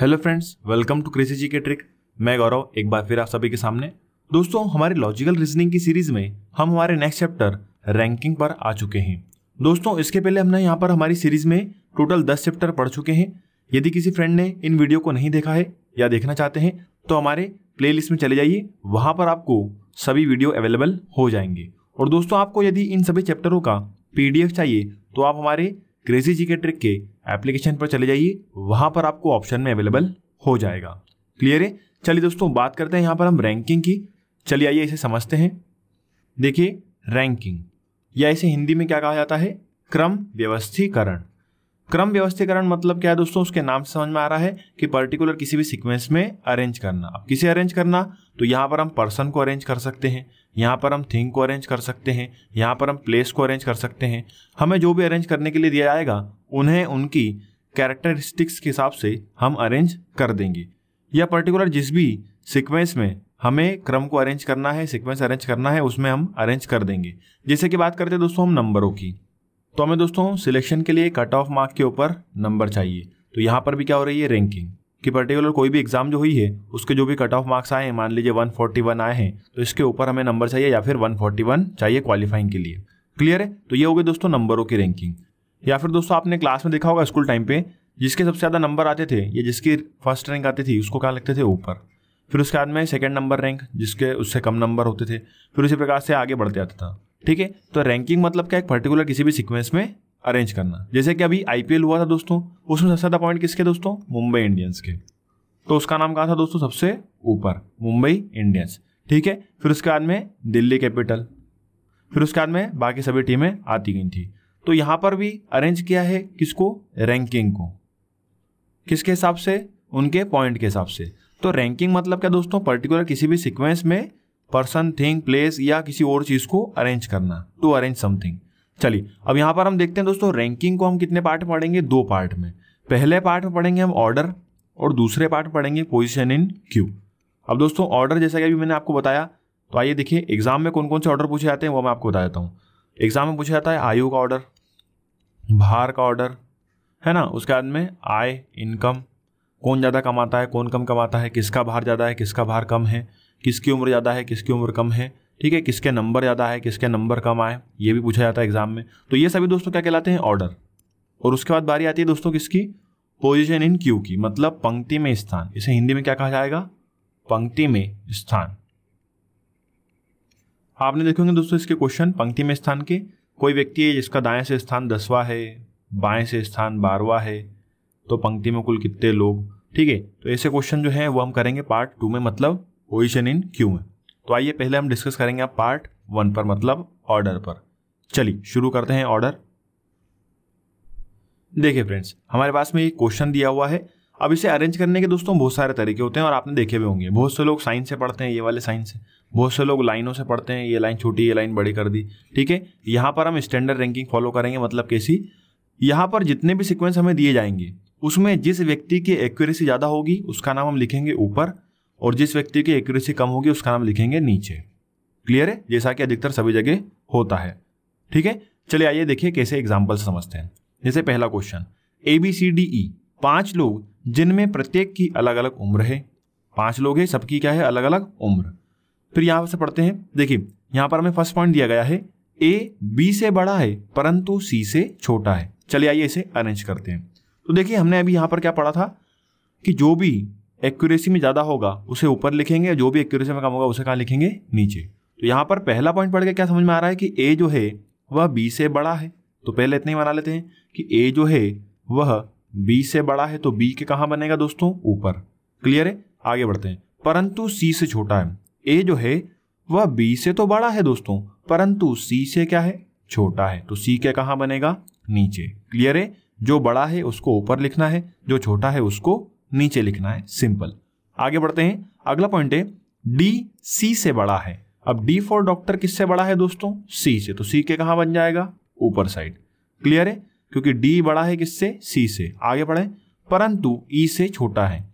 Hello friends welcome to crazy G K trick मैं गौरव एक बार फिर आप सभी के सामने दोस्तों हमारे लॉजिकल रीजनिंग की सीरीज में हम हमारे नेक्स्ट चैप्टर रैंकिंग पर आ चुके हैं दोस्तों इसके पहले हमने यहाँ पर हमारी सीरीज में टोटल दस चैप्टर पढ़ चुके हैं यदि किसी फ्रेंड ने इन वीडियो को नहीं देखा है या देखना चाहते हैं तो हमारे प्ले में चले जाइए वहाँ पर आपको सभी वीडियो अवेलेबल हो जाएंगे और दोस्तों आपको यदि इन सभी चैप्टरों का पी चाहिए तो आप हमारे क्रेजी जी के ट्रिक के एप्लीकेशन पर चले जाइए वहां पर आपको ऑप्शन में अवेलेबल हो जाएगा क्लियर है चलिए दोस्तों बात करते हैं यहां पर हम रैंकिंग की चलिए आइए इसे समझते हैं देखिए रैंकिंग या इसे हिंदी में क्या कहा जाता है क्रम व्यवस्थीकरण क्रम व्यवस्थीकरण मतलब क्या है दोस्तों उसके नाम से समझ में आ रहा है कि पर्टिकुलर किसी भी सीक्वेंस में अरेंज करना अब किसे अरेंज करना तो यहाँ पर हम पर्सन को अरेंज कर सकते हैं यहाँ पर हम थिंग को अरेंज कर सकते हैं यहाँ पर हम प्लेस को अरेंज कर सकते हैं हमें जो भी अरेंज करने के लिए दिया जाएगा उन्हें उनकी कैरेक्टरिस्टिक्स के हिसाब से हम अरेंज कर देंगे या पर्टिकुलर जिस भी सिक्वेंस में हमें क्रम को अरेंज करना है सिक्वेंस अरेंज करना है उसमें हम अरेंज कर देंगे जैसे कि बात करते हैं दोस्तों हम नंबरों की तो हमें दोस्तों सिलेक्शन के लिए कट ऑफ मार्क के ऊपर नंबर चाहिए तो यहाँ पर भी क्या हो रही है रैंकिंग कि पर्टिकुलर कोई भी एग्जाम जो हुई है उसके जो भी कट ऑफ मार्क्स आए हैं मान लीजिए 141 आए हैं तो इसके ऊपर हमें नंबर चाहिए या फिर 141 चाहिए क्वालिफाइंग के लिए क्लियर है तो ये हो गए दोस्तों नंबरों की रैंकिंग या फिर दोस्तों आपने क्लास में देखा होगा स्कूल टाइम पे जिसके सबसे ज़्यादा नंबर आते थे या जिसकी फर्स्ट रैंक आती थी उसको क्या लगते थे ऊपर फिर उसके बाद में सेकेंड नंबर रैंक जिसके उससे कम नंबर होते थे फिर उसी प्रकार से आगे बढ़ते आता था ठीक है तो रैंकिंग मतलब क्या एक पर्टिकुलर किसी भी सिक्वेंस में अरेंज करना जैसे कि अभी आईपीएल हुआ था दोस्तों उसमें सबसे ज़्यादा पॉइंट किसके दोस्तों मुंबई इंडियंस के तो उसका नाम कहा था दोस्तों सबसे ऊपर मुंबई इंडियंस ठीक है फिर उसके बाद में दिल्ली कैपिटल फिर उसके बाद में बाकी सभी टीमें आती गई थी तो यहाँ पर भी अरेंज किया है किसको रैंकिंग को किसके हिसाब से उनके पॉइंट के हिसाब से तो रैंकिंग मतलब क्या दोस्तों पर्टिकुलर किसी भी सिक्वेंस में पर्सन थिंग प्लेस या किसी और चीज़ को अरेंज करना टू अरेंज समथिंग चलिए अब यहाँ पर हम देखते हैं दोस्तों रैंकिंग को हम कितने पार्ट पढ़ेंगे दो पार्ट में पहले पार्ट में पढ़ेंगे हम ऑर्डर और दूसरे पार्ट पढ़ेंगे पोजिशन इन क्यू अब दोस्तों ऑर्डर जैसा कि अभी मैंने आपको बताया तो आइए देखिए एग्जाम में कौन कौन से ऑर्डर पूछे जाते हैं वो मैं आपको बता देता हूँ एग्जाम में पूछा जाता है आयु का ऑर्डर भार का ऑर्डर है ना उसके बाद में आय इनकम कौन ज़्यादा कमाता है कौन कम कमाता है किसका भार ज़्यादा है किसका भार कम है किसकी उम्र ज़्यादा है किसकी उम्र कम है ठीक है किसके नंबर ज़्यादा है किसके नंबर कम आए ये भी पूछा जाता है एग्जाम में तो ये सभी दोस्तों क्या कहलाते हैं ऑर्डर और उसके बाद बारी आती है दोस्तों किसकी पोजिशन इन क्यू की मतलब पंक्ति में स्थान इसे हिंदी में क्या कहा जाएगा पंक्ति में स्थान आपने देखेंगे दोस्तों इसके क्वेश्चन पंक्ति में स्थान के कोई व्यक्ति है जिसका दाएं से स्थान दसवा है बाएं से स्थान बारवा है तो पंक्ति में कुल कितने लोग ठीक है तो ऐसे क्वेश्चन जो है वो हम करेंगे पार्ट टू में मतलब पोजिशन इन क्यू में तो आइए पहले हम डिस्कस करेंगे आप पार्ट वन पर मतलब ऑर्डर पर चलिए शुरू करते हैं ऑर्डर देखिए फ्रेंड्स हमारे पास में एक क्वेश्चन दिया हुआ है अब इसे अरेंज करने के दोस्तों बहुत सारे तरीके होते हैं और आपने देखे भी होंगे बहुत से लोग साइन से पढ़ते हैं ये वाले साइन से बहुत से लोग लाइनों से पढ़ते हैं ये लाइन छोटी ये लाइन बड़ी कर दी ठीक है यहाँ पर हम स्टैंडर्ड रैंकिंग फॉलो करेंगे मतलब कैसी यहाँ पर जितने भी सिक्वेंस हमें दिए जाएंगे उसमें जिस व्यक्ति की एक्यूरेसी ज़्यादा होगी उसका नाम हम लिखेंगे ऊपर और जिस व्यक्ति की एक्यूरेसी कम होगी उसका नाम लिखेंगे नीचे क्लियर है जैसा कि अधिकतर सभी जगह होता है ठीक है चलिए आइए देखिए कैसे एग्जाम्पल समझते हैं जैसे पहला question A B C D E पांच लोग जिनमें प्रत्येक की अलग अलग उम्र है पांच लोग हैं सबकी क्या है अलग अलग उम्र फिर यहाँ से पढ़ते हैं देखिए यहाँ पर हमें फर्स्ट पॉइंट दिया गया है ए बी से बड़ा है परंतु सी से छोटा है चलिए आइए इसे अरेंज करते हैं तो देखिए हमने अभी यहाँ पर क्या पढ़ा था कि जो भी एक्यूरेसी में ज़्यादा होगा उसे ऊपर लिखेंगे जो भी एक्यूरेसी में कम होगा उसे कहाँ लिखेंगे नीचे तो यहाँ पर पहला पॉइंट पढ़ के क्या समझ में आ रहा है कि ए जो है वह बी से बड़ा है तो पहले इतना ही बना लेते हैं कि ए जो है वह बी से बड़ा है तो बी के कहाँ बनेगा दोस्तों ऊपर क्लियर है आगे बढ़ते हैं परंतु सी से छोटा है ए जो है वह बी से तो बड़ा है दोस्तों परंतु सी से क्या है छोटा है तो सी के कहाँ बनेगा नीचे क्लियर है जो बड़ा है उसको ऊपर लिखना है जो छोटा है उसको नीचे लिखना है सिंपल आगे बढ़ते हैं अगला पॉइंट है डी सी से बड़ा है अब डी फॉर डॉक्टर किससे बड़ा है दोस्तों सी से तो सी के कहा बन जाएगा ऊपर साइड क्लियर है क्योंकि डी बड़ा है किससे सी से आगे बढ़े परंतु ई e से छोटा है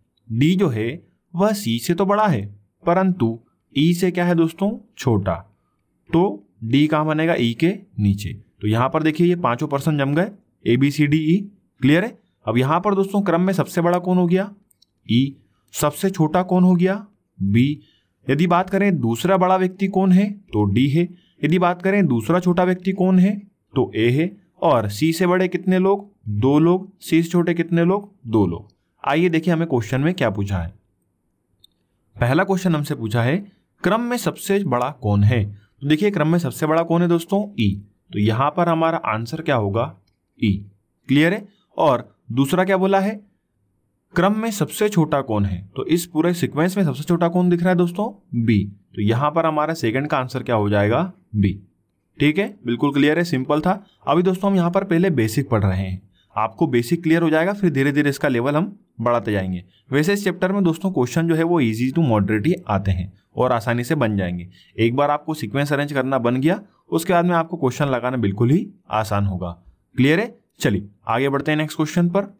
डी जो है वह सी से तो बड़ा है परंतु ई e से क्या है दोस्तों छोटा तो डी कहा बनेगा ई e के नीचे तो यहां पर देखिए ये पांचों पर्सन जम गए A B C D E clear है अब यहां पर दोस्तों क्रम में सबसे बड़ा कौन हो गया ई सबसे छोटा कौन हो गया बी यदि बात करें दूसरा बड़ा व्यक्ति कौन है तो डी है यदि बात करें दूसरा छोटा व्यक्ति कौन है तो ए है और सी से बड़े कितने लोग दो लोग सी से छोटे कितने लोग दो लोग आइए देखिए हमें क्वेश्चन में क्या पूछा है पहला क्वेश्चन हमसे पूछा है क्रम में सबसे बड़ा कौन है तो देखिए क्रम में सबसे बड़ा कौन है दोस्तों ई तो यहां पर हमारा आंसर क्या होगा ई क्लियर है और दूसरा क्या बोला है क्रम में सबसे छोटा कौन है तो इस पूरे सीक्वेंस में सबसे छोटा कौन दिख रहा है दोस्तों बी तो यहां पर हमारा सेकंड का आंसर क्या हो जाएगा बी ठीक है बिल्कुल क्लियर है सिंपल था अभी दोस्तों हम यहां पर पहले बेसिक पढ़ रहे हैं आपको बेसिक क्लियर हो जाएगा फिर धीरे धीरे इसका लेवल हम बढ़ाते जाएंगे वैसे इस चैप्टर में दोस्तों क्वेश्चन जो है वो इजी टू मॉडरेट ही आते हैं और आसानी से बन जाएंगे एक बार आपको सीक्वेंस अरेंज करना बन गया उसके बाद में आपको क्वेश्चन लगाना बिल्कुल ही आसान होगा क्लियर है चलिए आगे बढ़ते हैं नेक्स्ट क्वेश्चन पर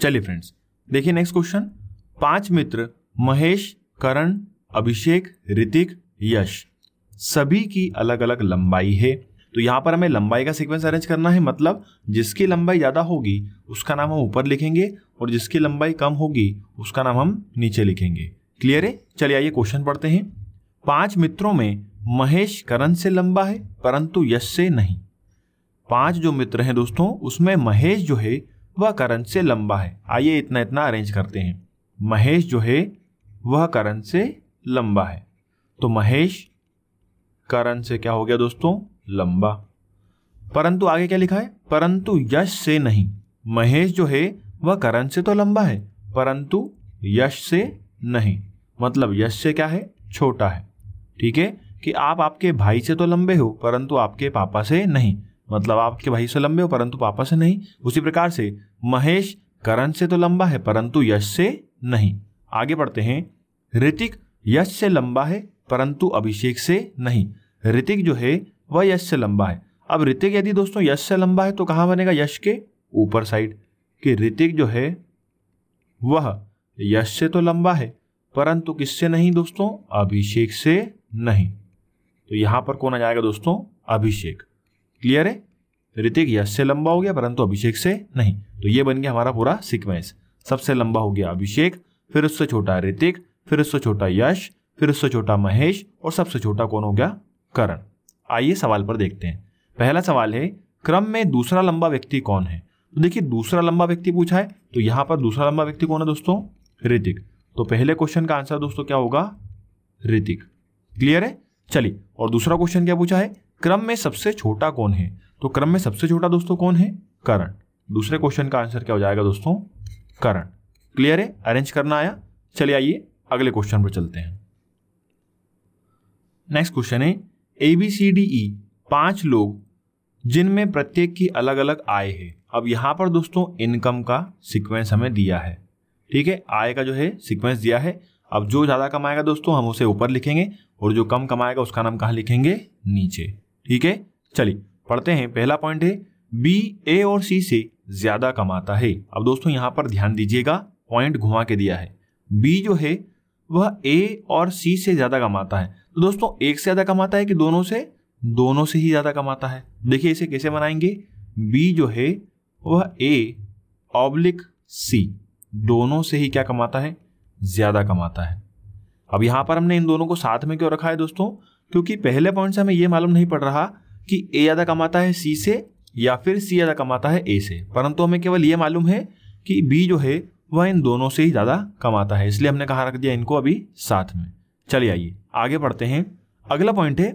चलिए फ्रेंड्स देखिए नेक्स्ट क्वेश्चन पांच मित्र महेश करण अभिषेक ऋतिक यश सभी की अलग अलग लंबाई है तो यहां पर हमें लंबाई का सीक्वेंस अरेंज करना है मतलब जिसकी लंबाई ज़्यादा होगी उसका नाम हम ऊपर लिखेंगे और जिसकी लंबाई कम होगी उसका नाम हम नीचे लिखेंगे क्लियर है चलिए आइए क्वेश्चन पढ़ते हैं पांच मित्रों में महेश करण से लंबा है परंतु यश से नहीं पांच जो मित्र हैं दोस्तों उसमें महेश जो है वह करण से लंबा है आइए इतना इतना अरेंज करते हैं महेश जो है वह करण से लंबा है तो महेश करण से क्या हो गया दोस्तों लंबा परंतु आगे क्या लिखा है परंतु यश से नहीं महेश जो है वह करण से तो लंबा है परंतु यश से नहीं मतलब यश से क्या है छोटा है ठीक है कि आप आपके भाई से तो लंबे हो परंतु आपके पापा से नहीं मतलब आपके भाई से लंबे हो परंतु पापा से नहीं उसी प्रकार से महेश करण से तो लंबा है परंतु यश से नहीं आगे बढ़ते हैं ऋतिक यश से लंबा है परंतु अभिषेक से नहीं ऋतिक जो है वह यश से लंबा है अब ऋतिक यदि दोस्तों यश से लंबा है तो कहाँ बनेगा यश के ऊपर साइड कि ऋतिक जो है वह यश से तो लंबा है परंतु किससे नहीं दोस्तों अभिषेक से नहीं तो यहां पर कौन आ जाएगा दोस्तों अभिषेक क्लियर है ऋतिक यश से लंबा हो गया परंतु अभिषेक से नहीं तो ये बन गया हमारा पूरा सिक्वेंस सबसे लंबा हो गया अभिषेक फिर उससे छोटा ऋतिक फिर उससे छोटा यश फिर उससे छोटा महेश और सबसे छोटा कौन हो गया करण आइए सवाल पर देखते हैं पहला सवाल है क्रम में दूसरा लंबा व्यक्ति कौन है तो देखिए दूसरा लंबा व्यक्ति पूछा है तो यहाँ पर दूसरा लंबा व्यक्ति कौन है दोस्तों ऋतिक तो पहले क्वेश्चन का आंसर दोस्तों क्या होगा ऋतिक क्लियर है चलिए और दूसरा क्वेश्चन क्या पूछा है क्रम में सबसे छोटा कौन है तो क्रम में सबसे छोटा दोस्तों कौन है करण दूसरे क्वेश्चन का आंसर क्या हो जाएगा दोस्तों करण क्लियर है अरेंज करना आया चलिए आइए अगले क्वेश्चन पर चलते हैं नेक्स्ट क्वेश्चन है ए बी सी डी ई पांच लोग जिनमें प्रत्येक की अलग अलग आय है अब यहां पर दोस्तों इनकम का सीक्वेंस हमें दिया है ठीक है आय का जो है सीक्वेंस दिया है अब जो ज़्यादा कमाएगा दोस्तों हम उसे ऊपर लिखेंगे और जो कम कमाएगा उसका नाम कहाँ लिखेंगे नीचे ठीक है चलिए पढ़ते हैं पहला पॉइंट है बी ए और सी से ज्यादा कमाता है अब दोस्तों यहां पर ध्यान दीजिएगा पॉइंट घुमा के दिया है बी जो है वह ए और सी से ज्यादा कमाता है तो दोस्तों एक से ज्यादा कमाता है कि दोनों से दोनों से ही ज्यादा कमाता है देखिए इसे कैसे बनाएंगे बी जो है वह ए ऑब्लिक सी दोनों से ही क्या कमाता है ज्यादा कमाता है अब यहां पर हमने इन दोनों को साथ में क्यों रखा है दोस्तों क्योंकि पहले पॉइंट से हमें यह मालूम नहीं पड़ रहा कि ए ज़्यादा कमाता है सी से या फिर सी ज़्यादा कमाता है ए से परंतु हमें केवल ये मालूम है कि बी जो है वह इन दोनों से ही ज़्यादा कमाता है इसलिए हमने कहा रख दिया इनको अभी साथ में चलिए आइए आगे पढ़ते हैं अगला पॉइंट है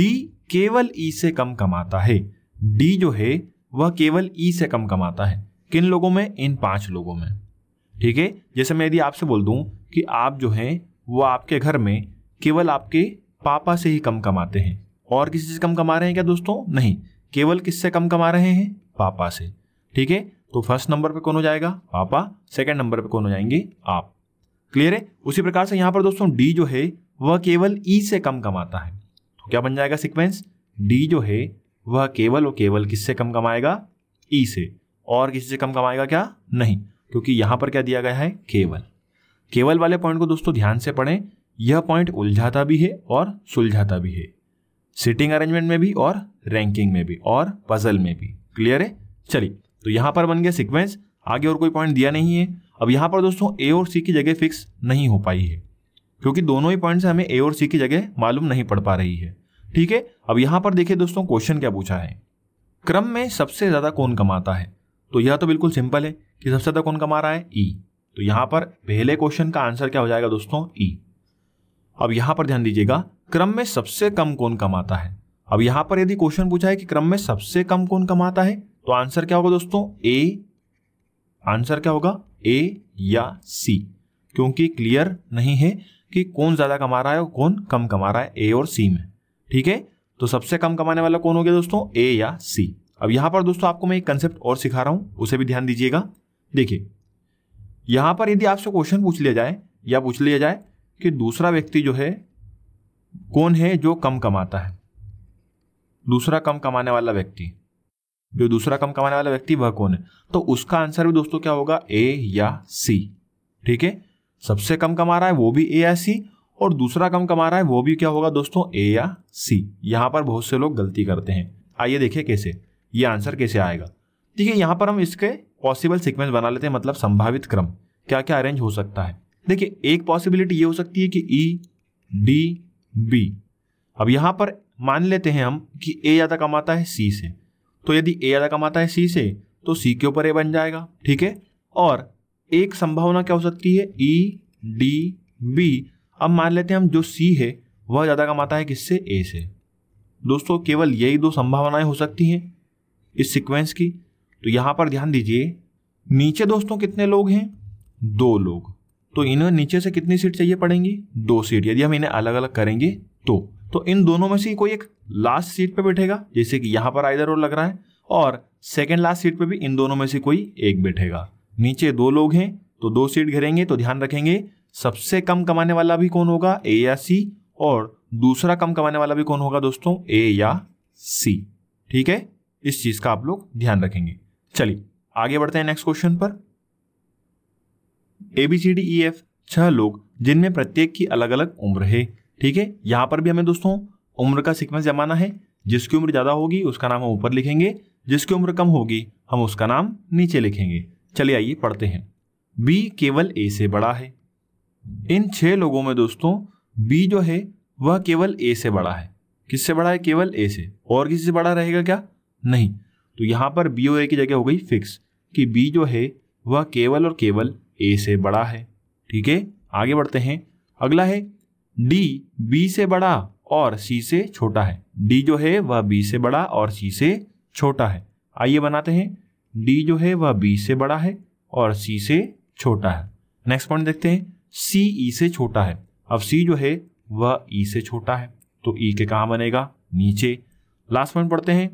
डी केवल ई e से कम कमाता है डी जो है वह केवल ई e से कम कमाता है किन लोगों में इन पांच लोगों में ठीक है जैसे मैं यदि आपसे बोल दूं कि आप जो हैं वह आपके घर में केवल आपके पापा से ही कम कमाते हैं और किसी से कम कमा रहे हैं क्या दोस्तों नहीं केवल किससे कम कमा रहे हैं पापा से ठीक है तो फर्स्ट नंबर पे कौन हो जाएगा पापा सेकंड नंबर पे कौन हो जाएंगे आप क्लियर है उसी प्रकार से यहाँ पर दोस्तों डी जो है वह केवल ई से कम कमाता है तो क्या बन जाएगा सिक्वेंस डी जो है वह केवल और केवल किससे कम कमाएगा ई से और किसी से कम कमाएगा क्या नहीं क्योंकि यहाँ पर क्या दिया गया है केवल केवल वाले पॉइंट को दोस्तों ध्यान से पढ़ें यह पॉइंट उलझाता भी है और सुलझाता भी है सिटिंग अरेंजमेंट में भी और रैंकिंग में भी और पजल में भी क्लियर है चलिए तो यहां पर बन गया सिक्वेंस आगे और कोई पॉइंट दिया नहीं है अब यहां पर दोस्तों ए और सी की जगह फिक्स नहीं हो पाई है क्योंकि दोनों ही पॉइंट से हमें ए और सी की जगह मालूम नहीं पड़ पा रही है ठीक है अब यहाँ पर देखिए दोस्तों क्वेश्चन क्या पूछा है क्रम में सबसे ज़्यादा कौन कमाता है तो यह तो बिल्कुल सिंपल है कि सबसे ज़्यादा कौन कमा रहा है ई e. तो यहाँ पर पहले क्वेश्चन का आंसर क्या हो जाएगा दोस्तों ई e. अब यहां पर ध्यान दीजिएगा क्रम में सबसे कम कौन कमाता है अब यहां पर यदि क्वेश्चन पूछा है कि क्रम में सबसे कम कौन कमाता है तो आंसर क्या होगा दोस्तों ए आंसर क्या होगा ए या सी क्योंकि क्लियर नहीं है कि कौन ज्यादा कमा रहा है और कौन कम कमा रहा है ए और सी में ठीक है तो सबसे कम कमाने वाला कौन हो गया दोस्तों ए या सी अब यहां पर दोस्तों आपको मैं एक कंसेप्ट और सिखा रहा हूं उसे भी ध्यान दीजिएगा देखिए यहां पर यदि आपसे क्वेश्चन पूछ लिया जाए या पूछ लिया जाए कि दूसरा व्यक्ति जो है कौन है जो कम कमाता है दूसरा कम कमाने वाला व्यक्ति जो दूसरा कम कमाने वाला व्यक्ति वह कौन है तो उसका आंसर भी दोस्तों क्या होगा ए या सी ठीक है सबसे कम कमा रहा है वो भी ए या सी और दूसरा कम कमा रहा है वो भी क्या होगा दोस्तों ए या सी यहां पर बहुत से लोग गलती करते हैं आइए देखिए कैसे ये आंसर कैसे आएगा देखिए यहां पर हम इसके पॉसिबल सिक्वेंस बना लेते हैं मतलब संभावित क्रम क्या क्या अरेंज हो सकता है देखिए एक पॉसिबिलिटी ये हो सकती है कि ई डी बी अब यहाँ पर मान लेते हैं हम कि ए ज़्यादा कमाता है सी से तो यदि ए ज़्यादा कमाता है सी से तो सी के ऊपर ए बन जाएगा ठीक है और एक संभावना क्या हो सकती है ई डी बी अब मान लेते हैं हम जो सी है वह ज़्यादा कमाता है किससे ए से दोस्तों केवल यही दो संभावनाएं हो सकती हैं इस सीक्वेंस की तो यहाँ पर ध्यान दीजिए नीचे दोस्तों कितने लोग हैं दो लोग तो इन्हें नीचे से कितनी सीट चाहिए पड़ेंगी दो सीट यदि हम इन्हें अलग अलग करेंगे तो तो इन दोनों में से कोई एक लास्ट सीट पे बैठेगा जैसे कि यहाँ पर आइधर और लग रहा है और सेकेंड लास्ट सीट पर भी इन दोनों में से कोई एक बैठेगा नीचे दो लोग हैं तो दो सीट घेरेंगे तो ध्यान रखेंगे सबसे कम कमाने वाला भी कौन होगा ए या सी और दूसरा कम कमाने वाला भी कौन होगा दोस्तों ए या सी ठीक है इस चीज का आप लोग ध्यान रखेंगे चलिए आगे बढ़ते हैं नेक्स्ट क्वेश्चन पर A B C D E F छह लोग जिनमें प्रत्येक की अलग अलग उम्र है ठीक है यहाँ पर भी हमें दोस्तों उम्र का सिक्वेंस जमाना है जिसकी उम्र ज़्यादा होगी उसका नाम हम ऊपर लिखेंगे जिसकी उम्र कम होगी हम उसका नाम नीचे लिखेंगे चलिए आइए पढ़ते हैं बी केवल ए से बड़ा है इन छह लोगों में दोस्तों बी जो है वह केवल ए से बड़ा है किससे बड़ा है केवल ए से और किसी से बड़ा रहेगा क्या नहीं तो यहां पर बी और ए की जगह हो गई फिक्स कि बी जो है वह केवल और केवल ए से बड़ा है ठीक है आगे बढ़ते हैं अगला है डी बी से बड़ा और सी से छोटा है डी जो है वह बी से बड़ा और सी से छोटा है आइए बनाते हैं डी जो है वह बी से बड़ा है और सी से छोटा है नेक्स्ट पॉइंट देखते हैं सी ई e से छोटा है अब सी जो है वह ई e से छोटा है तो ई e के कहाँ बनेगा नीचे लास्ट पॉइंट पढ़ते हैं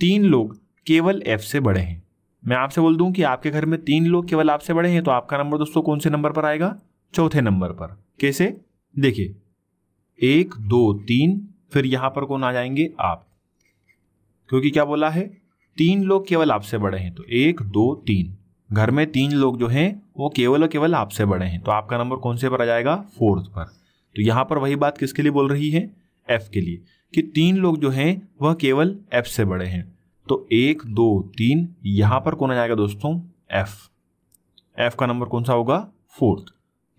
तीन लोग केवल एफ से बड़े हैं मैं आपसे बोल दूं कि आपके घर में तीन लोग केवल आपसे बड़े हैं तो आपका नंबर दोस्तों कौन से नंबर पर आएगा चौथे नंबर पर कैसे देखिए एक दो तीन फिर यहां पर कौन आ जाएंगे आप क्योंकि क्या बोला है तीन लोग केवल आपसे बड़े हैं तो एक दो तीन घर में तीन लोग जो हैं वो केवल और केवल आपसे बड़े हैं तो आपका नंबर कौन से पर आ जाएगा फोर्थ पर तो यहां पर वही बात किसके लिए बोल रही है एफ के लिए कि तीन लोग जो हैं वह केवल एफ से बड़े हैं तो एक दो तीन यहां पर कौन आ जाएगा दोस्तों एफ एफ का नंबर कौन सा होगा फोर्थ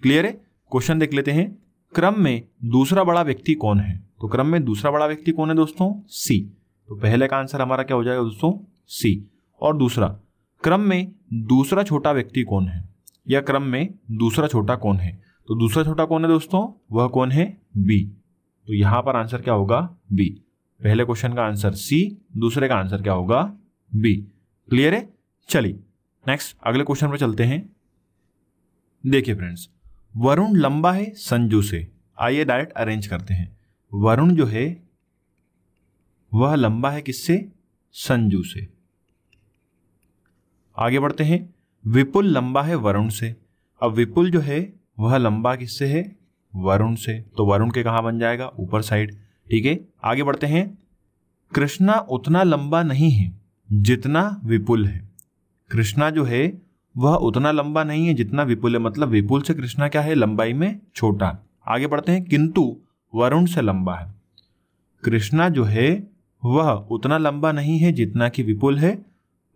क्लियर है क्वेश्चन देख लेते हैं क्रम में दूसरा बड़ा व्यक्ति कौन है तो क्रम में दूसरा बड़ा व्यक्ति कौन है दोस्तों सी तो पहले का आंसर हमारा क्या हो जाएगा दोस्तों सी और दूसरा क्रम में दूसरा छोटा व्यक्ति कौन है या क्रम में दूसरा छोटा कौन है तो दूसरा छोटा कौन है दोस्तों वह कौन है बी तो यहां पर आंसर क्या होगा बी पहले क्वेश्चन का आंसर सी दूसरे का आंसर क्या होगा बी क्लियर है चलिए नेक्स्ट अगले क्वेश्चन पर चलते हैं देखिए फ्रेंड्स वरुण लंबा है संजू से आइए डायरेक्ट अरेंज करते हैं वरुण जो है वह लंबा है किससे संजू से आगे बढ़ते हैं विपुल लंबा है वरुण से अब विपुल जो है वह लंबा किससे है वरुण से तो वरुण के कहा बन जाएगा ऊपर साइड ठीक है आगे बढ़ते हैं कृष्णा उतना लंबा नहीं है जितना विपुल है कृष्णा जो है वह उतना लंबा नहीं है जितना विपुल है मतलब विपुल से कृष्णा क्या है लंबाई में छोटा आगे बढ़ते हैं किंतु वरुण से लंबा है कृष्णा जो है वह उतना लंबा नहीं है जितना कि विपुल है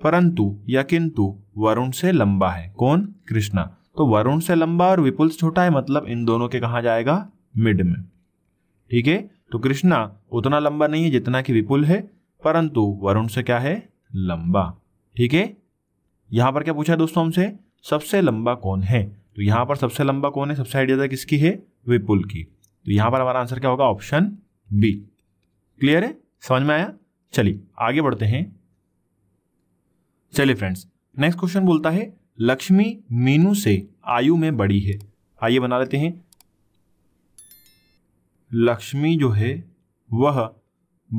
परंतु या किंतु वरुण से लंबा है कौन कृष्णा तो वरुण से लंबा और विपुल से छोटा है मतलब इन दोनों के कहा जाएगा मिड में ठीक है तो कृष्णा उतना लंबा नहीं है जितना कि विपुल है परंतु वरुण से क्या है लंबा ठीक है यहां पर क्या पूछा है दोस्तों हमसे सबसे लंबा कौन है तो यहां पर सबसे लंबा कौन है सबसे आइडिया था किसकी है विपुल की तो यहां पर हमारा आंसर क्या होगा ऑप्शन बी क्लियर है समझ में आया चलिए आगे बढ़ते हैं चलिए फ्रेंड्स नेक्स्ट क्वेश्चन बोलता है लक्ष्मी मीनू से आयु में बड़ी है आइए बना लेते हैं लक्ष्मी जो है वह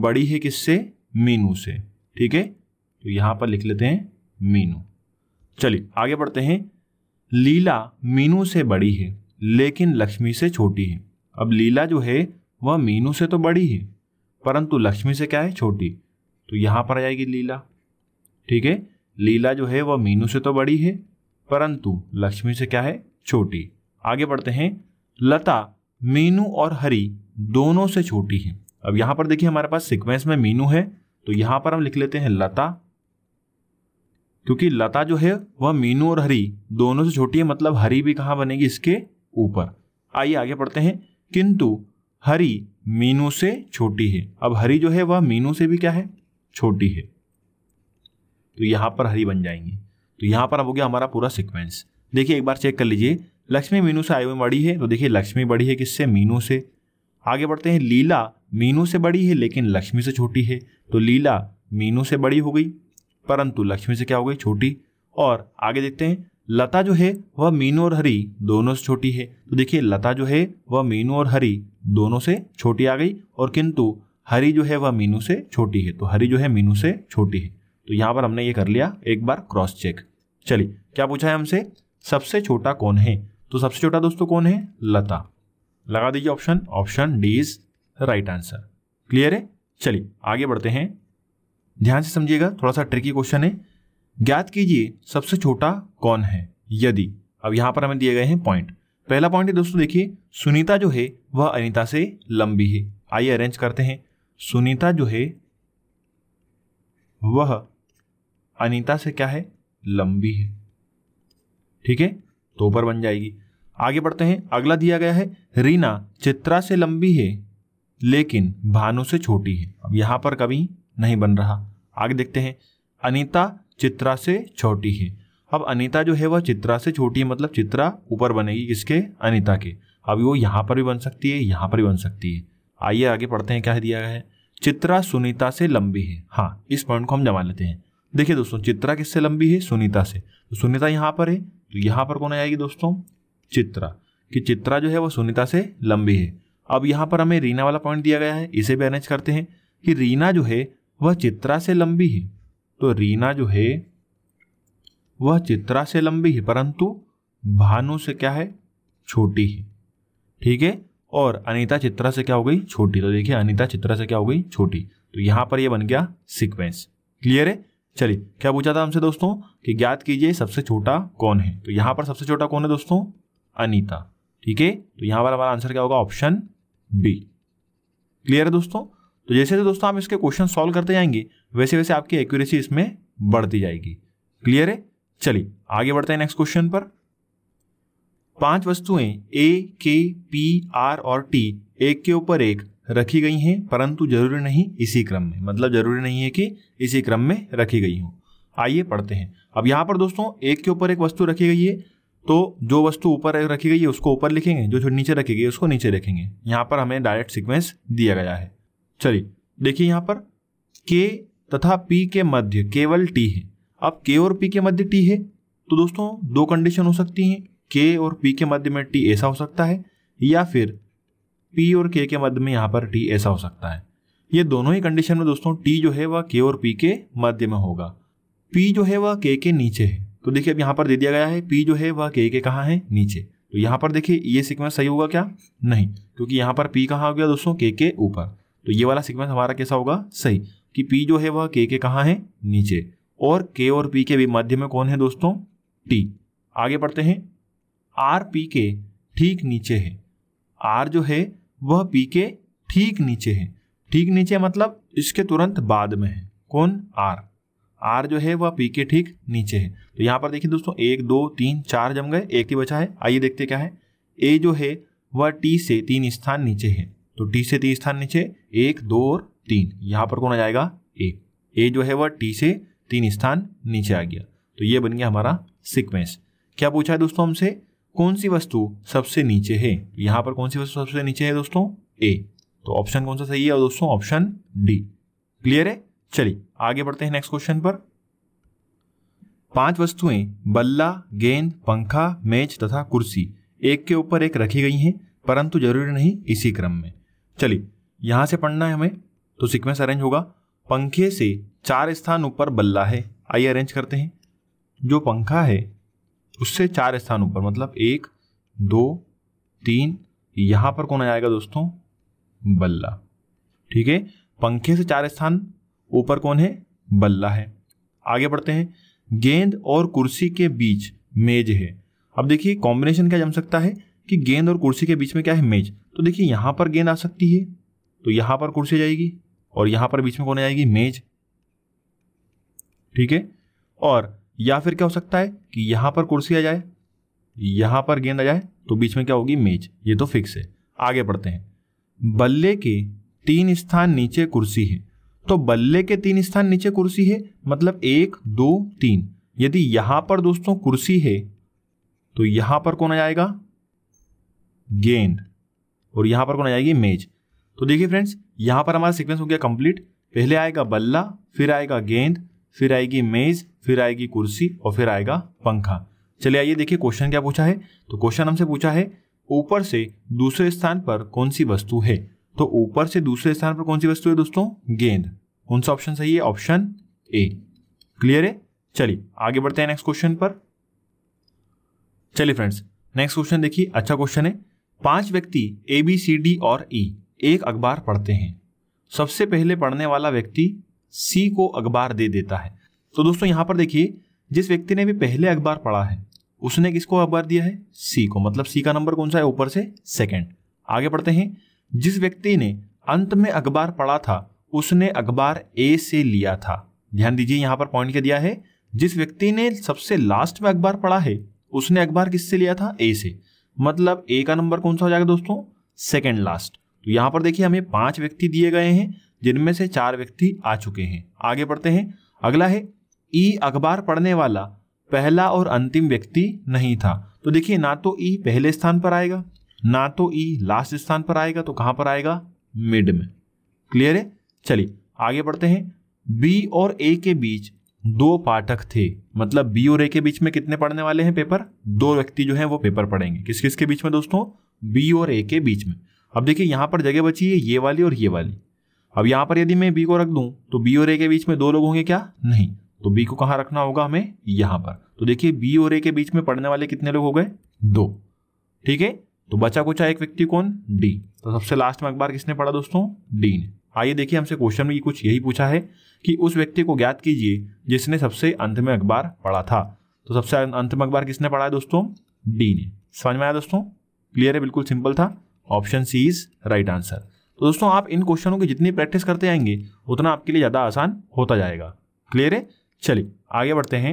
बड़ी है किससे मीनू से ठीक है तो यहां पर लिख लेते हैं मीनू चलिए आगे बढ़ते हैं लीला मीनू से बड़ी है लेकिन लक्ष्मी से छोटी है अब लीला जो है वह मीनू से तो बड़ी है परंतु लक्ष्मी से क्या है छोटी तो यहाँ पर आ जाएगी लीला ठीक है लीला जो है वह मीनू से तो बड़ी है परंतु लक्ष्मी से क्या है छोटी आगे बढ़ते हैं लता मीनू और हरी दोनों से छोटी है अब यहां पर देखिए हमारे पास सिक्वेंस में मीनू है तो यहां पर हम लिख लेते हैं लता क्योंकि लता जो है वह मीनू और हरी दोनों से छोटी है मतलब हरी भी कहां बनेगी इसके ऊपर आइए आगे पढ़ते हैं किंतु हरी मीनू से छोटी है अब हरी जो है वह मीनू से भी क्या है छोटी है तो यहां पर हरी बन जाएंगी तो यहां पर अब हो गया हमारा पूरा सिक्वेंस देखिए एक बार चेक कर लीजिए लक्ष्मी मीनू से आयु में बड़ी है तो देखिए लक्ष्मी बड़ी है किससे मीनू से आगे बढ़ते हैं लीला मीनू से बड़ी है लेकिन लक्ष्मी से छोटी है तो लीला मीनू से बड़ी हो गई परंतु लक्ष्मी से क्या हो गई छोटी और आगे देखते हैं लता जो है वह मीनू और हरी दोनों से छोटी है तो देखिए लता जो है वह मीनू और हरी दोनों से छोटी आ गई और किंतु हरी जो है वह मीनू से छोटी है तो हरी जो है मीनू से छोटी है तो यहाँ पर हमने ये कर लिया एक बार क्रॉस चेक चलिए क्या पूछा है हमसे सबसे छोटा कौन है तो सबसे छोटा दोस्तों कौन है लता लगा दीजिए option option D is right answer clear है चलिए आगे बढ़ते हैं ध्यान से समझिएगा थोड़ा सा ट्रिकी क्वेश्चन है ज्ञात कीजिए सबसे छोटा कौन है यदि अब यहां पर हमें दिए गए हैं पॉइंट पहला पॉइंट है दोस्तों देखिए सुनीता जो है वह अनिता से लंबी है आइए अरेंज करते हैं सुनीता जो है वह अनिता से क्या है लंबी है ठीक है ऊपर बन जाएगी आगे बढ़ते हैं अगला दिया गया है रीना चित्रा से लंबी है लेकिन भानु से छोटी है अब यहां पर कभी नहीं बन रहा आगे देखते हैं अनीता चित्रा से छोटी है अब अनीता जो है वह चित्रा से छोटी है मतलब चित्रा ऊपर बनेगी किसके अनीता के अब वो यहां पर भी बन सकती है यहां पर भी बन सकती है आइए आगे पढ़ते हैं क्या है दिया गया है चित्रा सुनीता से लंबी है हाँ इस पॉइंट को हम जमा लेते हैं देखिए दोस्तों चित्रा किससे लंबी है सुनीता से तो सुनीता यहाँ पर है तो पर कौन आ जाएगी दोस्तों चित्रा कि चित्रा जो है वो सुनीता से लंबी है अब यहां पर हमें रीना वाला पॉइंट दिया गया है इसे भी अरेंज करते हैं कि रीना जो है वह चित्रा से लंबी है तो रीना जो है वह चित्रा से लंबी है परंतु भानु से क्या है छोटी है ठीक है और अनीता चित्रा से क्या हो गई छोटी तो देखिए अनीता चित्रा से क्या हो गई छोटी तो यहां पर यह बन गया सीक्वेंस क्लियर है चलिए क्या पूछा था हमसे दोस्तों कि ज्ञात कीजिए सबसे छोटा कौन है तो यहां पर सबसे छोटा कौन है दोस्तों अनीता ठीक है तो यहां पर हमारा आंसर क्या होगा ऑप्शन बी क्लियर है दोस्तों तो जैसे जैसे दोस्तों आप इसके क्वेश्चन सॉल्व करते जाएंगे वैसे वैसे आपकी एक्यूरेसी इसमें बढ़ती जाएगी क्लियर है चलिए आगे बढ़ते हैं नेक्स्ट क्वेश्चन पर पांच वस्तुएं ए के पी आर और टी एक के ऊपर एक रखी गई हैं परंतु जरूरी नहीं इसी क्रम में मतलब जरूरी नहीं है कि इसी क्रम में रखी गई हों आइए पढ़ते हैं अब यहाँ पर दोस्तों एक के ऊपर एक वस्तु रखी गई है तो जो वस्तु ऊपर रखी गई है उसको ऊपर लिखेंगे जो नीचे रखी गई है उसको नीचे लिखेंगे यहाँ पर हमें डायरेक्ट सिक्वेंस दिया गया है चलिए देखिए यहाँ पर के तथा पी के मध्य केवल टी है अब के और पी के मध्य टी है तो दोस्तों दो कंडीशन हो सकती हैं के और पी के मध्य में टी ऐसा हो सकता है या फिर पी और के के मध्य में यहाँ पर टी ऐसा हो सकता है ये दोनों ही कंडीशन में दोस्तों टी जो है वह के और पी के मध्य में होगा पी जो है वह के के नीचे है तो देखिए अब यहाँ पर दे दिया गया है पी जो है वह के के कहाँ है नीचे तो यहाँ पर देखिए ये सिक्वेंस सही होगा क्या नहीं क्योंकि यहाँ पर पी कहाँ हो गया दोस्तों के के ऊपर तो ये वाला सिक्वेंस हमारा कैसा होगा सही कि पी जो है वह के के कहाँ है नीचे और के और पी के भी मध्य में कौन है दोस्तों टी आगे पढ़ते हैं आर पी के ठीक नीचे है आर जो है वह पी के ठीक नीचे है ठीक नीचे मतलब इसके तुरंत बाद में है कौन आर आर जो है वह पी के ठीक नीचे है तो यहाँ पर देखिए दोस्तों एक दो तीन चार जम गए एक ही बचा है आइए देखते क्या है ए जो है वह टी से तीन स्थान नीचे है तो टी से तीन स्थान नीचे एक दो और तीन यहाँ पर कौन आ जाएगा ए ए जो है वह टी से तीन स्थान नीचे आ गया तो ये बन गया हमारा सिक्वेंस क्या पूछा है दोस्तों हमसे कौन सी वस्तु सबसे नीचे है यहां पर कौन सी वस्तु सबसे नीचे है दोस्तों ए तो ऑप्शन कौन सा सही है दोस्तों ऑप्शन डी क्लियर है चलिए आगे बढ़ते हैं नेक्स्ट क्वेश्चन पर पांच वस्तुएं बल्ला गेंद पंखा मेज तथा कुर्सी एक के ऊपर एक रखी गई हैं परंतु जरूरी नहीं इसी क्रम में चलिए यहां से पढ़ना है हमें तो सिक्वेंस अरेंज होगा पंखे से चार स्थान ऊपर बल्ला है आइए अरेंज करते हैं जो पंखा है उससे चार स्थान ऊपर मतलब एक दो तीन यहां पर कौन आ जाएगा दोस्तों बल्ला ठीक है पंखे से चार स्थान ऊपर कौन है बल्ला है आगे बढ़ते हैं गेंद और कुर्सी के बीच मेज है अब देखिए कॉम्बिनेशन क्या जम सकता है कि गेंद और कुर्सी के बीच में क्या है मेज तो देखिए यहां पर गेंद आ सकती है तो यहां पर कुर्सी जाएगी और यहां पर बीच में कौन आएगी जाएगी मेज ठीक है और या फिर क्या हो सकता है कि यहां पर कुर्सी आ जाए यहां पर गेंद आ जाए तो बीच में क्या होगी मेज ये तो फिक्स है आगे बढ़ते हैं बल्ले के तीन स्थान नीचे कुर्सी है तो बल्ले के तीन स्थान नीचे कुर्सी है मतलब एक दो तीन यदि यहां पर दोस्तों कुर्सी है तो यहां पर कौन आ जाएगा गेंद और यहां पर कौन आ जाएगी मेज तो देखिए फ्रेंड्स यहां पर हमारा सीक्वेंस हो गया कंप्लीट पहले आएगा बल्ला फिर आएगा गेंद फिर आएगी मेज फिर आएगी कुर्सी और फिर आएगा पंखा चलिए आइए देखिए क्वेश्चन क्या पूछा है तो क्वेश्चन हमसे पूछा है ऊपर से दूसरे स्थान पर कौन सी वस्तु है तो ऊपर से दूसरे स्थान पर कौन सी वस्तु है दोस्तों गेंद कौन सा ऑप्शन सही है ऑप्शन ए क्लियर है चलिए आगे बढ़ते हैं नेक्स्ट क्वेश्चन पर चलिए फ्रेंड्स नेक्स्ट क्वेश्चन देखिए अच्छा क्वेश्चन है पांच व्यक्ति ए बी सी डी और ई e, एक अखबार पढ़ते हैं सबसे पहले पढ़ने वाला व्यक्ति सी को अखबार दे देता है तो दोस्तों यहां पर देखिए जिस व्यक्ति ने भी पहले अखबार पढ़ा है उसने किसको अखबार दिया है सी को मतलब सी का नंबर कौन सा है ऊपर से सेकेंड आगे पढ़ते हैं जिस व्यक्ति ने अंत में अखबार पढ़ा था उसने अखबार ए से लिया था ध्यान दीजिए यहाँ पर पॉइंट क्या दिया है जिस व्यक्ति ने सबसे लास्ट में अखबार पढ़ा है उसने अखबार किससे लिया था ए से मतलब ए का नंबर कौन सा हो जाएगा दोस्तों सेकेंड लास्ट तो यहां पर देखिए हमें पांच व्यक्ति दिए गए हैं जिनमें से चार व्यक्ति आ चुके हैं आगे पढ़ते हैं अगला है ई अखबार पढ़ने वाला पहला और अंतिम व्यक्ति नहीं था तो देखिए ना तो ई पहले स्थान पर आएगा ना तो ई लास्ट स्थान पर आएगा तो कहां पर आएगा मिड में क्लियर है चलिए आगे बढ़ते हैं बी और ए के बीच दो पाठक थे मतलब बी और ए के बीच में कितने पढ़ने वाले हैं पेपर दो व्यक्ति जो है वो पेपर पढ़ेंगे किस किस के बीच में दोस्तों बी और ए के बीच में अब देखिए यहाँ पर जगह बची है ये वाली और ये वाली अब यहाँ पर यदि मैं बी को रख दू तो बी और ए के बीच में दो लोग होंगे क्या नहीं तो बी को कहाँ रखना होगा हमें यहाँ पर तो देखिए बी और ए के बीच में पढ़ने वाले कितने लोग हो गए दो ठीक है तो बचा कुछ एक व्यक्ति कौन डी तो सबसे लास्ट में अखबार किसने पढ़ा दोस्तों डी ने आइए देखिए हमसे क्वेश्चन में कुछ यही पूछा है कि उस व्यक्ति को ज्ञात कीजिए जिसने सबसे अंत में अखबार पढ़ा था तो सबसे अंत में अखबार किसने पढ़ा है दोस्तों डी ने समझ में आया दोस्तों क्लियर है बिल्कुल सिंपल था option C is right answer तो दोस्तों आप इन क्वेश्चनों की जितनी प्रैक्टिस करते आएंगे उतना आपके लिए ज़्यादा आसान होता जाएगा क्लियर है चलिए आगे बढ़ते हैं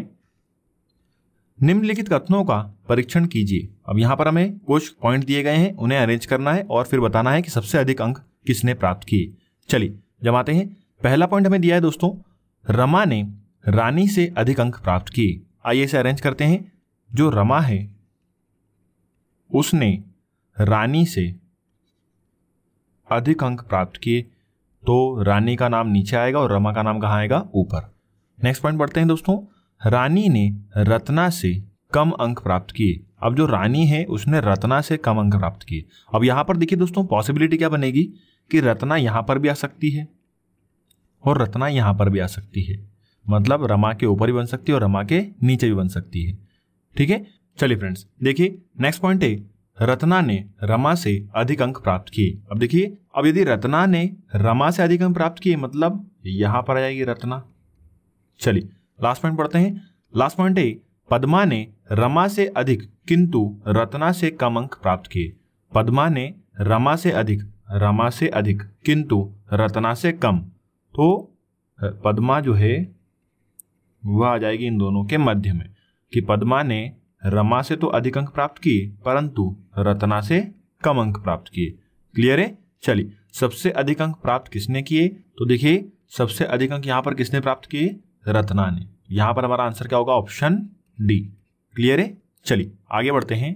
निम्नलिखित कथनों का परीक्षण कीजिए अब यहां पर हमें कुछ पॉइंट दिए गए हैं उन्हें अरेंज करना है और फिर बताना है कि सबसे अधिक अंक किसने प्राप्त किए चलिए जमाते हैं पहला पॉइंट हमें दिया है दोस्तों रमा ने रानी से अधिक अंक प्राप्त किए आइए इसे अरेंज करते हैं जो रमा है उसने रानी से अधिक अंक प्राप्त किए तो रानी का नाम नीचे आएगा और रमा का नाम कहाँ आएगा ऊपर नेक्स्ट पॉइंट पढ़ते हैं दोस्तों रानी ने रत्ना से कम अंक प्राप्त किए अब जो रानी है उसने रत्ना से कम अंक प्राप्त किए अब यहां पर देखिए दोस्तों पॉसिबिलिटी क्या बनेगी कि रत्ना यहां पर भी आ सकती है और रत्ना यहां पर भी आ सकती है मतलब रमा के ऊपर भी बन सकती है और रमा के नीचे भी बन सकती है ठीक है चलिए फ्रेंड्स देखिए नेक्स्ट पॉइंट है रत्ना ने रमा से अधिक अंक प्राप्त किए अब देखिए अब यदि रत्ना ने रमा से अधिक अंक प्राप्त किए मतलब यहां पर आ जाएगी रत्ना चलिए लास्ट पॉइंट पढ़ते हैं लास्ट पॉइंट है पद्मा ने रमा से अधिक किंतु रत्ना से कम अंक प्राप्त किए पद्मा ने रमा से अधिक रमा से अधिक किंतु रत्ना से कम तो पद्मा जो है वह आ जाएगी इन दोनों के मध्य में कि पद्मा ने रमा से तो अधिक अंक प्राप्त किए परंतु रत्ना से कम अंक प्राप्त किए क्लियर है चलिए सबसे अधिक अंक प्राप्त किसने किए तो देखिए सबसे अधिक अंक यहाँ पर किसने प्राप्त किए रत्ना ने यहाँ पर हमारा आंसर क्या होगा ऑप्शन डी क्लियर है चलिए आगे बढ़ते हैं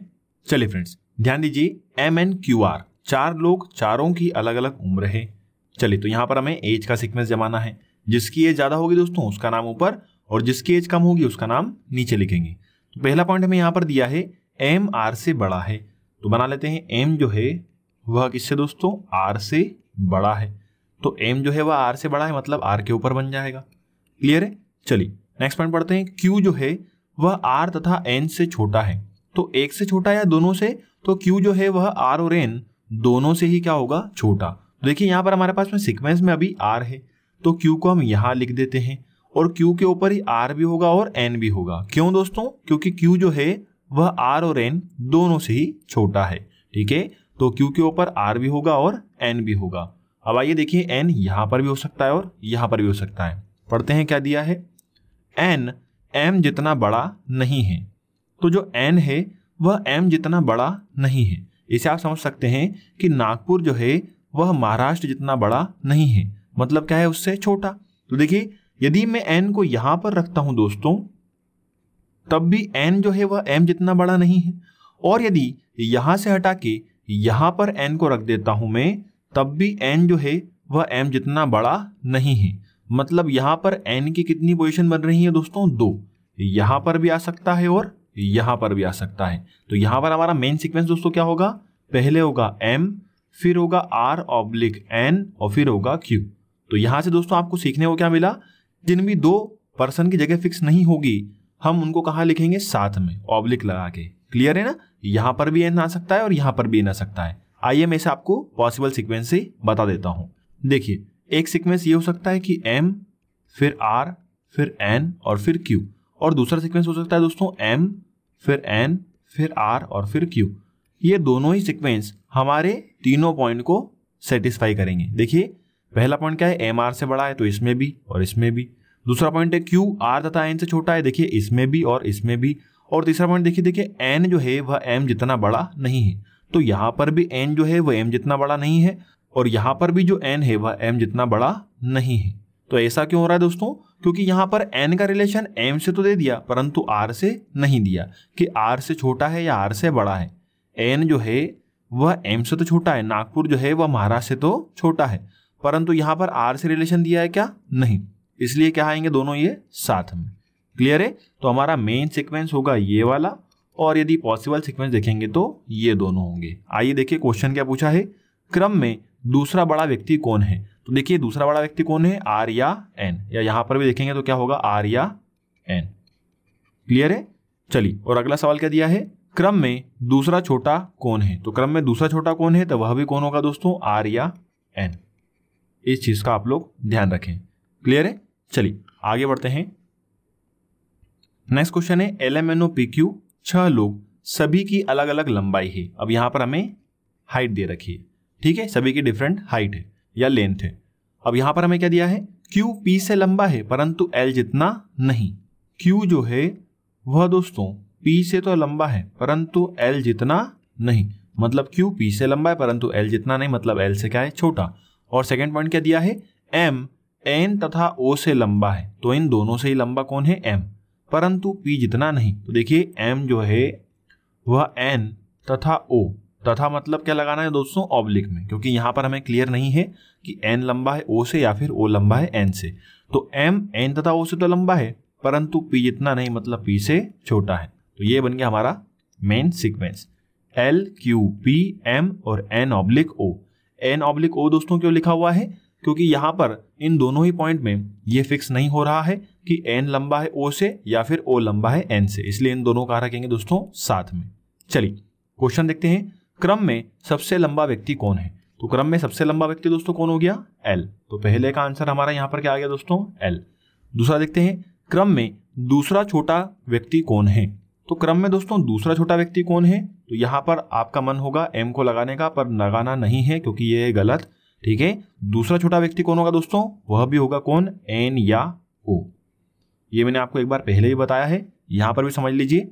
चलिए फ्रेंड्स ध्यान दीजिए एम एन क्यू आर चार लोग चारों की अलग अलग उम्र है चलिए तो यहाँ पर हमें एज का सिक्वेंस जमाना है जिसकी एज ज़्यादा होगी दोस्तों उसका नाम ऊपर और जिसकी एज कम होगी उसका नाम नीचे लिखेंगे तो पहला पॉइंट हमें यहाँ पर दिया है एम आर से बड़ा है तो बना लेते हैं एम जो है वह किससे दोस्तों आर से बड़ा है तो एम जो है वह आर से बड़ा है मतलब आर के ऊपर बन जाएगा क्लियर है चलिए नेक्स्ट पॉइंट पढ़ते हैं क्यू जो है वह आर तथा एन से छोटा है तो एक से छोटा या दोनों से तो क्यू जो है वह आर और एन दोनों से ही क्या होगा छोटा तो देखिए यहाँ पर हमारे पास में सिक्वेंस में अभी आर है तो क्यू को हम यहाँ लिख देते हैं और क्यू के ऊपर ही आर भी होगा और एन भी होगा क्यों दोस्तों क्योंकि क्यू जो है वह आर और एन दोनों से ही छोटा है ठीक है तो क्यू के ऊपर आर भी होगा और एन भी होगा अब आइए देखिए एन यहाँ पर भी हो सकता है और यहाँ पर भी हो सकता है पढ़ते हैं क्या दिया है एन एम जितना बड़ा नहीं है तो जो एन है वह एम जितना बड़ा नहीं है इसे आप समझ सकते हैं कि नागपुर जो है वह महाराष्ट्र जितना बड़ा नहीं है मतलब क्या है उससे छोटा तो देखिए यदि मैं एन को यहां पर रखता हूं दोस्तों तब भी एन जो है वह एम जितना बड़ा नहीं है और यदि यहां से हटा के यहां पर एन को रख देता हूं मैं तब भी एन जो है वह एम जितना बड़ा नहीं है मतलब यहां पर एन की कितनी पोजिशन बन रही है दोस्तों दो यहां पर भी आ सकता है और यहां पर भी आ सकता है तो यहां पर हमारा मेन सीक्वेंस दोस्तों क्या होगा पहले होगा एम फिर होगा आर ऑब्लिक एन और फिर होगा क्यू तो यहां से दोस्तों आपको सीखने को क्या मिला जिन भी दो पर्सन की जगह फिक्स नहीं होगी हम उनको कहा लिखेंगे साथ में ऑब्लिक लगा के क्लियर है ना यहाँ पर भी एन आ सकता है और यहाँ पर भी एन आ सकता है आइए मैं इसे आपको पॉसिबल सिक्वेंस से बता देता हूँ देखिए एक सिक्वेंस ये हो सकता है कि एम फिर आर फिर एन और फिर क्यू और दूसरा सिक्वेंस हो सकता है दोस्तों एम फिर एन फिर आर और फिर क्यू ये दोनों ही सिक्वेंस हमारे तीनों पॉइंट को सेटिस्फाई करेंगे देखिए पहला पॉइंट क्या है एम आर से बड़ा है तो इसमें भी और इसमें भी दूसरा पॉइंट है क्यू आर तथा एन से छोटा है देखिए इसमें भी और इसमें भी और तीसरा पॉइंट देखिए देखिए एन जो है वह एम जितना बड़ा नहीं है तो यहाँ पर भी एन जो है वह एम जितना बड़ा नहीं है और यहाँ पर भी जो एन है वह एम जितना बड़ा नहीं है तो ऐसा क्यों हो रहा है दोस्तों क्योंकि यहाँ पर एन का रिलेशन एम से तो दे दिया परंतु आर से नहीं दिया कि आर से छोटा है या आर से बड़ा है एन जो है वह एम से तो छोटा है नागपुर जो है वह महाराष्ट्र से तो छोटा है परंतु यहां पर आर से रिलेशन दिया है क्या नहीं इसलिए क्या आएंगे दोनों ये साथ में क्लियर है तो हमारा मेन सिक्वेंस होगा ये वाला और यदि पॉसिबल सिक्वेंस देखेंगे तो ये दोनों होंगे आइए देखिए क्वेश्चन क्या पूछा है क्रम में दूसरा बड़ा व्यक्ति कौन है तो देखिए दूसरा बड़ा व्यक्ति कौन है आर या एन या यहां पर भी देखेंगे तो क्या होगा आर या एन क्लियर है चलिए और अगला सवाल क्या दिया है क्रम में दूसरा छोटा कौन है तो क्रम में दूसरा छोटा कौन है तो वह भी कौन होगा दोस्तों आर या एन इस चीज़ का आप लोग ध्यान रखें क्लियर है चलिए आगे बढ़ते हैं नेक्स्ट क्वेश्चन है L M N O P Q छह लोग सभी की अलग अलग लंबाई है अब यहां पर हमें हाइट दे रखी है ठीक है सभी की डिफरेंट हाइट है या लेंथ है अब यहां पर हमें क्या दिया है क्यू पी से लंबा है परंतु एल जितना नहीं क्यू जो है वह दोस्तों पी से तो लंबा है परंतु एल जितना नहीं मतलब क्यू पी से लंबा है परंतु एल जितना नहीं मतलब एल से क्या है छोटा और सेकेंड पॉइंट क्या दिया है एम एन तथा ओ से लंबा है तो इन दोनों से ही लंबा कौन है एम परंतु पी जितना नहीं तो देखिए एम जो है वह एन तथा ओ तथा मतलब क्या लगाना है दोस्तों ऑब्लिक में क्योंकि यहाँ पर हमें क्लियर नहीं है कि एन लंबा है ओ से या फिर ओ लंबा है एन से तो एम एन तथा ओ से तो लंबा है परंतु पी जितना नहीं मतलब पी से छोटा है तो ये बन गया हमारा main sequence L Q P M और N oblique O N oblique O दोस्तों क्यों लिखा हुआ है क्योंकि यहाँ पर इन दोनों ही पॉइंट में ये फिक्स नहीं हो रहा है कि एन लंबा है ओ से या फिर ओ लंबा है एन से इसलिए इन दोनों का रखेंगे दोस्तों साथ में चलिए क्वेश्चन देखते हैं क्रम में सबसे लंबा व्यक्ति कौन है तो क्रम में सबसे लंबा व्यक्ति दोस्तों कौन हो गया एल तो पहले का आंसर हमारा यहाँ पर क्या आ गया दोस्तों एल दूसरा देखते हैं क्रम में दूसरा छोटा व्यक्ति कौन है तो क्रम में दोस्तों दूसरा छोटा व्यक्ति कौन है तो यहां पर आपका मन होगा एम को लगाने का पर लगाना नहीं है क्योंकि ये गलत ठीक है दूसरा छोटा व्यक्ति कौन होगा दोस्तों वह भी होगा कौन एन या ओ ये मैंने आपको एक बार पहले ही बताया है यहां पर भी समझ लीजिए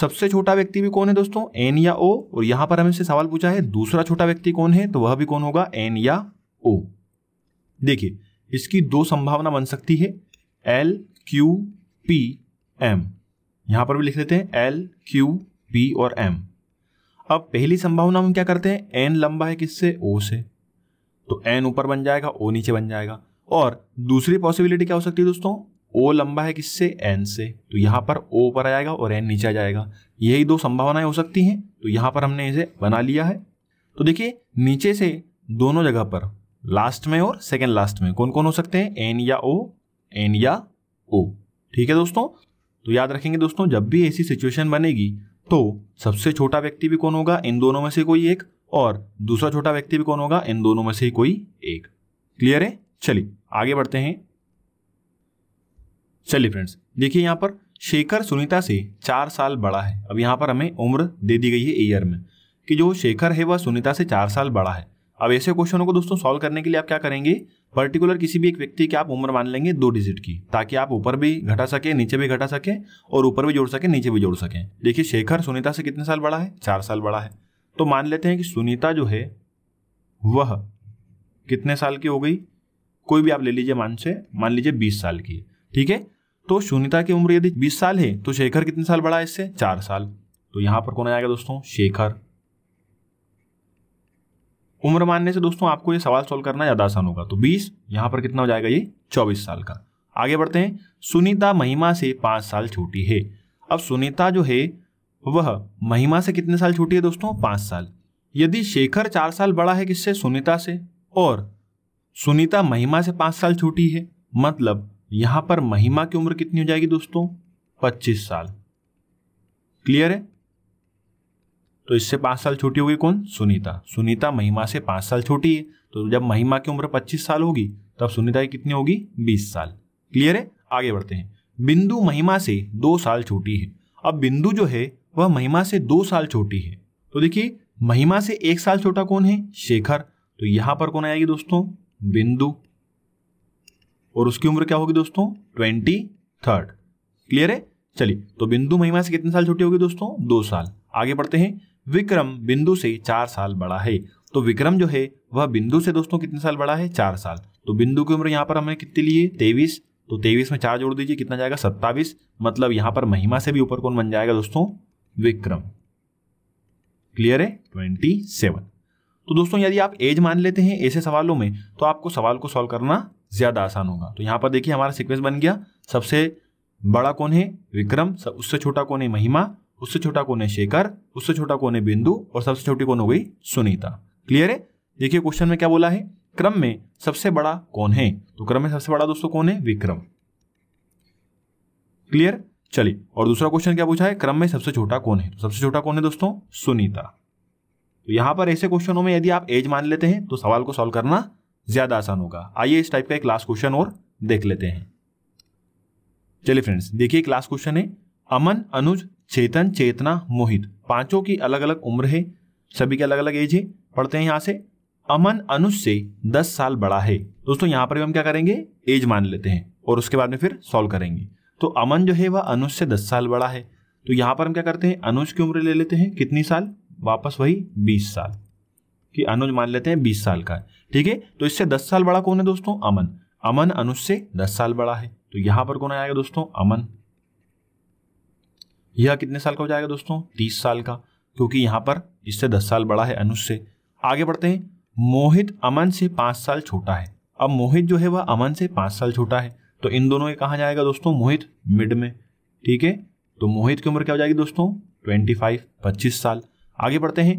सबसे छोटा व्यक्ति भी कौन है दोस्तों एन या ओ और यहां पर से सवाल पूछा है दूसरा छोटा व्यक्ति कौन है तो वह भी कौन होगा एन या ओ देखिए इसकी दो संभावना बन सकती है एल क्यू पी एम यहां पर भी लिख लेते हैं एल क्यू पी और एम अब पहली संभावना हम क्या करते हैं एन लंबा है किससे ओ से तो एन ऊपर बन जाएगा ओ नीचे बन जाएगा और दूसरी पॉसिबिलिटी क्या हो सकती है दोस्तों ओ लंबा है किससे एन से तो यहाँ पर ओ ऊपर आएगा और एन नीचे आ जाएगा यही दो संभावनाएं हो सकती हैं तो यहां पर हमने इसे बना लिया है तो देखिए नीचे से दोनों जगह पर लास्ट में और सेकेंड लास्ट में कौन कौन हो सकते हैं एन या ओ एन या ओ ठीक है दोस्तों तो याद रखेंगे दोस्तों जब भी ऐसी सिचुएशन बनेगी तो सबसे छोटा व्यक्ति भी कौन होगा इन दोनों में से कोई एक और दूसरा छोटा व्यक्ति भी कौन होगा इन दोनों में से कोई एक क्लियर है चलिए आगे बढ़ते हैं चलिए फ्रेंड्स देखिए यहाँ पर शेखर सुनीता से चार साल बड़ा है अब यहाँ पर हमें उम्र दे दी गई है ईयर में कि जो शेखर है वह सुनीता से चार साल बड़ा है अब ऐसे क्वेश्चनों को दोस्तों सॉल्व करने के लिए आप क्या करेंगे पर्टिकुलर किसी भी एक व्यक्ति की आप उम्र मान लेंगे दो डिजिट की ताकि आप ऊपर भी घटा सके नीचे भी घटा सके और ऊपर भी जोड़ सके नीचे भी जोड़ सकें देखिए शेखर सुनीता से कितने साल बड़ा है चार साल बड़ा है तो मान लेते हैं कि सुनीता जो है वह कितने साल की हो गई कोई भी आप ले लीजिए मान से मान लीजिए बीस साल की ठीक है तो सुनीता की उम्र यदि बीस साल है तो शेखर कितने साल बड़ा है इससे चार साल तो यहां पर कौन आएगा दोस्तों शेखर उम्र मानने से दोस्तों आपको ये सवाल सॉल्व करना ज़्यादा आसान होगा तो बीस यहाँ पर कितना हो जाएगा ये चौबीस साल का आगे बढ़ते हैं सुनीता महिमा से पांच साल छोटी है अब सुनीता जो है वह महिमा से कितने साल छोटी है दोस्तों पांच साल यदि शेखर चार साल बड़ा है किससे सुनीता से और सुनीता महिमा से पांच साल छोटी है मतलब यहां पर महिमा की उम्र कितनी हो जाएगी दोस्तों पच्चीस साल क्लियर है तो इससे पांच साल छोटी होगी कौन सुनीता सुनीता महिमा से पांच साल छोटी है तो जब महिमा की उम्र पच्चीस साल होगी तब सुनीता की कितनी होगी बीस साल क्लियर है आगे बढ़ते हैं बिंदु महिमा से दो साल छोटी है अब बिंदु जो है वह महिमा से दो साल छोटी है तो देखिए महिमा से एक साल छोटा कौन है शेखर तो यहां पर कौन आएगी दोस्तों बिंदु और उसकी उम्र क्या होगी दोस्तों ट्वेंटी थर्ड क्लियर है चलिए तो बिंदु महिमा से कितने साल छोटी होगी दोस्तों दो साल आगे बढ़ते हैं विक्रम बिंदु से चार साल बड़ा है तो विक्रम जो है वह बिंदु से दोस्तों कितने साल बड़ा है चार साल तो बिंदु की उम्र यहाँ पर हमने कितनी ली है तेईस तो तेईस में चार जोड़ दीजिए कितना जाएगा सत्तावीस मतलब यहाँ पर महिमा से भी ऊपर कौन बन जाएगा दोस्तों विक्रम क्लियर है ट्वेंटी सेवन तो दोस्तों यदि आप एज मान लेते हैं ऐसे सवालों में तो आपको सवाल को सॉल्व करना ज़्यादा आसान होगा तो यहाँ पर देखिए हमारा सिक्वेंस बन गया सबसे बड़ा कौन है विक्रम सब उससे छोटा कौन है महिमा उससे छोटा कौन है शेखर उससे छोटा कौन है बिंदु और सबसे छोटी कौन हो गई सुनीता क्लियर है देखिए क्वेश्चन में क्या बोला है क्रम में सबसे बड़ा कौन है तो क्रम में सबसे बड़ा दोस्तों कौन है विक्रम क्लियर चलिए और दूसरा क्वेश्चन क्या पूछा है क्रम में सबसे छोटा कौन है तो सबसे छोटा कौन है दोस्तों सुनीता तो यहां पर ऐसे क्वेश्चनों में यदि आप एज मान लेते हैं तो सवाल को सॉल्व करना ज्यादा आसान होगा आइए इस टाइप का एक लास्ट क्वेश्चन और देख लेते हैं चलिए फ्रेंड्स देखिए एक लास्ट क्वेश्चन है अमन अनुज चेतन चेतना मोहित पांचों की अलग अलग उम्र है सभी के अलग अलग एज है पढ़ते हैं यहाँ से अमन अनुज से दस साल बड़ा है दोस्तों यहाँ पर भी हम क्या करेंगे एज मान लेते हैं और उसके बाद में फिर सॉल्व करेंगे तो अमन जो है वह अनुज से दस साल बड़ा है तो यहाँ पर हम क्या करते हैं अनुज की उम्र ले लेते हैं कितनी साल वापस वही बीस साल कि अनुज मान लेते हैं बीस साल का ठीक है तो इससे दस साल बड़ा कौन है दोस्तों अमन अमन अनुज से दस साल बड़ा है तो यहाँ पर कौन आएगा दोस्तों अमन यह कितने साल का हो जाएगा दोस्तों तीस साल का क्योंकि यहाँ पर इससे दस साल बड़ा है अनुज से आगे बढ़ते हैं मोहित अमन से पांच साल छोटा है अब मोहित जो है वह अमन से पांच साल छोटा है तो इन दोनों के कहा जाएगा दोस्तों मोहित मिड में ठीक है तो मोहित की उम्र क्या हो जाएगी दोस्तों ट्वेंटी फाइव पच्चीस साल आगे बढ़ते हैं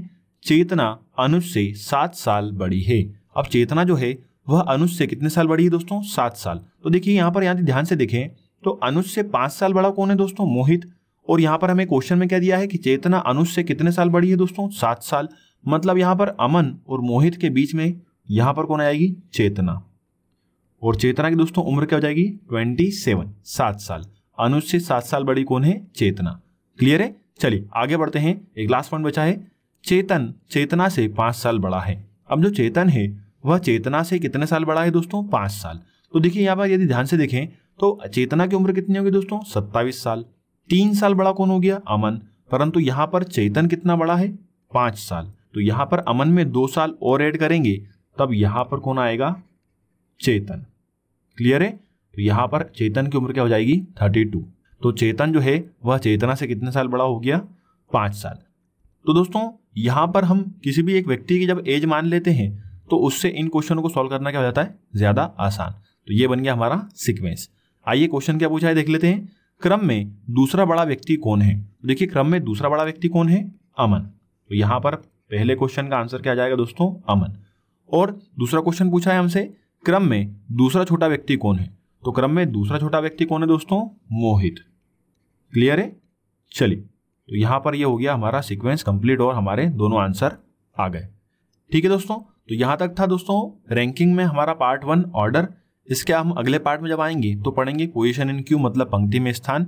चेतना अनुज से सात साल बड़ी है अब चेतना जो है वह अनुज से कितने साल बड़ी है दोस्तों सात साल तो देखिए यहाँ पर यहाँ ध्यान से देखें तो अनुज से पांच साल बड़ा कौन है दोस्तों मोहित और यहाँ पर हमें क्वेश्चन में क्या दिया है कि चेतना अनुज से कितने साल बड़ी है दोस्तों सात साल मतलब यहाँ पर अमन और मोहित के बीच में यहाँ पर कौन आएगी चेतना और चेतना की दोस्तों उम्र क्या हो जाएगी ट्वेंटी सेवन सात साल अनुज से सात साल बड़ी कौन है चेतना क्लियर है चलिए आगे बढ़ते हैं एक लास्ट पॉइंट बचा है चेतन चेतना से पांच साल बड़ा है अब जो चेतन है वह चेतना से कितने साल बड़ा है दोस्तों पांच साल तो देखिए यहाँ पर यदि ध्यान से देखें तो चेतना की उम्र कितनी होगी दोस्तों सत्ताईस साल तीन साल बड़ा कौन हो गया अमन परंतु यहाँ पर चेतन कितना बड़ा है पांच साल तो यहाँ पर अमन में दो साल और ऐड करेंगे तब यहां पर कौन आएगा चेतन क्लियर है तो यहाँ पर चेतन की उम्र क्या हो जाएगी थर्टी टू तो चेतन जो है वह चेतना से कितने साल बड़ा हो गया पांच साल तो दोस्तों यहां पर हम किसी भी एक व्यक्ति की जब एज मान लेते हैं तो उससे इन क्वेश्चनों को सॉल्व करना क्या हो जाता है ज़्यादा आसान तो ये बन गया हमारा सिक्वेंस आइए क्वेश्चन क्या पूछा है देख लेते हैं क्रम में दूसरा बड़ा व्यक्ति कौन है तो देखिए क्रम में दूसरा बड़ा व्यक्ति कौन है अमन तो यहाँ पर पहले क्वेश्चन का आंसर क्या जाएगा दोस्तों अमन और दूसरा क्वेश्चन पूछा है हमसे क्रम में दूसरा छोटा व्यक्ति कौन है तो क्रम में दूसरा छोटा व्यक्ति कौन है दोस्तों मोहित क्लियर है चलिए तो यहाँ पर यह हो गया हमारा सीक्वेंस कंप्लीट और हमारे दोनों आंसर आ गए ठीक है दोस्तों तो यहाँ तक था दोस्तों रैंकिंग में हमारा पार्ट वन ऑर्डर इसके हम अगले पार्ट में जब आएंगे तो पढ़ेंगे पोजिशन इन क्यू मतलब पंक्ति में स्थान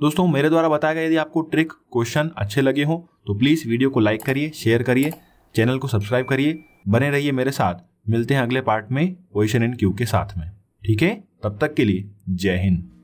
दोस्तों मेरे द्वारा बताया गया यदि आपको ट्रिक क्वेश्चन अच्छे लगे हों तो प्लीज़ वीडियो को लाइक करिए शेयर करिए चैनल को सब्सक्राइब करिए बने रहिए मेरे साथ मिलते हैं अगले पार्ट में पोजिशन इन क्यू के साथ में ठीक है तब तक के लिए जय हिंद